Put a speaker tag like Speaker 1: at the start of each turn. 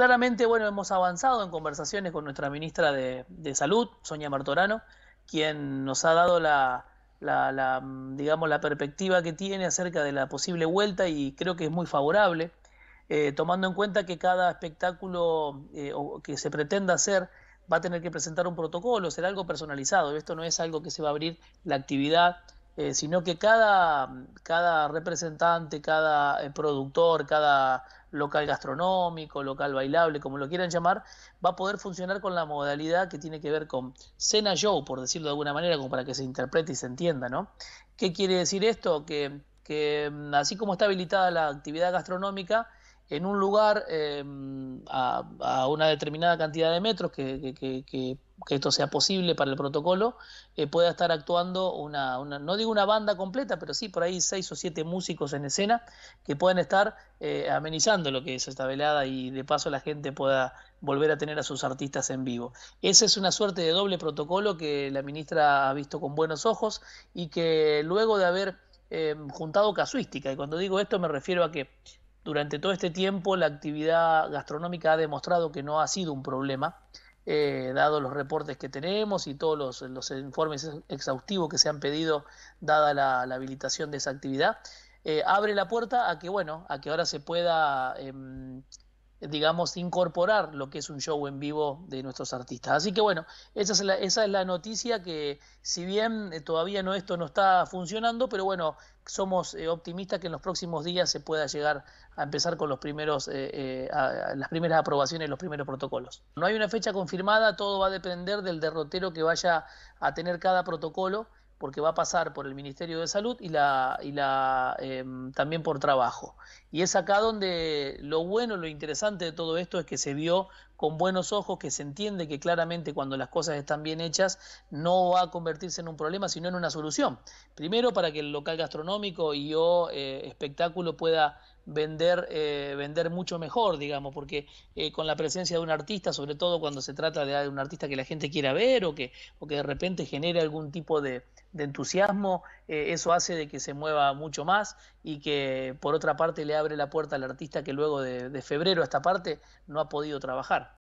Speaker 1: claramente, bueno, hemos avanzado en conversaciones con nuestra ministra de, Salud, Sonia Martorano, quien nos ha dado la, mm, digamos, la perspectiva que tiene acerca de la posible vuelta y creo que es muy favorable, eh, tomando en cuenta que cada espectáculo eh, o que se pretenda hacer va a tener que presentar un protocolo, será algo personalizado, esto no es algo que se va a abrir la actividad eh, sino que cada, cada representante, cada eh, productor, cada local gastronómico, local bailable, como lo quieran llamar, va a poder funcionar con la modalidad que tiene que ver con cena show, por decirlo de alguna manera, como para que se interprete y se entienda, ¿no? ¿Qué quiere decir esto? Que que mm, así como está habilitada la actividad gastronómica, en un lugar eh, mm, a, una determinada cantidad de metros, que, esto sea posible para el protocolo, eh, pueda estar actuando una, una, no digo una banda completa, pero sí por ahí seis o siete músicos en escena que puedan estar eh, amenizando lo que es esta velada y de paso la gente pueda volver a tener a sus artistas en vivo. Esa es una suerte de doble protocolo que la ministra ha visto con buenos ojos y que luego de haber eh, juntado casuística. Y cuando digo esto me refiero a que durante todo este tiempo la actividad gastronómica ha demostrado que no ha sido un problema, eh, dado los reportes que tenemos y todos los, informes exhaustivos que se han pedido, dada la, habilitación de esa actividad, eh, abre la puerta a que, bueno, a que ahora se pueda em, digamos, incorporar lo que es un show en vivo de nuestros artistas. Así que bueno, esa es la, esa es la noticia que si bien eh, todavía no esto no está funcionando, pero bueno, somos eh, optimistas que en los próximos días se pueda llegar a empezar con los primeros, eh, las primeras aprobaciones, los primeros protocolos. No hay una fecha confirmada, todo va a depender del derrotero que vaya a tener cada protocolo porque va a pasar por el Ministerio de Salud y, la, y la, em, también por trabajo. Y es acá donde lo bueno, lo interesante de todo esto es que se vio con buenos ojos, que se entiende que claramente cuando las cosas están bien hechas no va a convertirse en un problema, sino en una solución. Primero, para que el local gastronómico y o eh, espectáculo pueda vender, eh, vender mucho mejor, digamos, porque eh, con la presencia de un artista, sobre todo cuando se trata de, un artista que la gente quiera ver o que, o que de repente genere algún tipo de, entusiasmo, eso hace de que se mueva mucho más y que por otra parte le abre la puerta al artista que luego de, de febrero a esta parte no ha podido trabajar.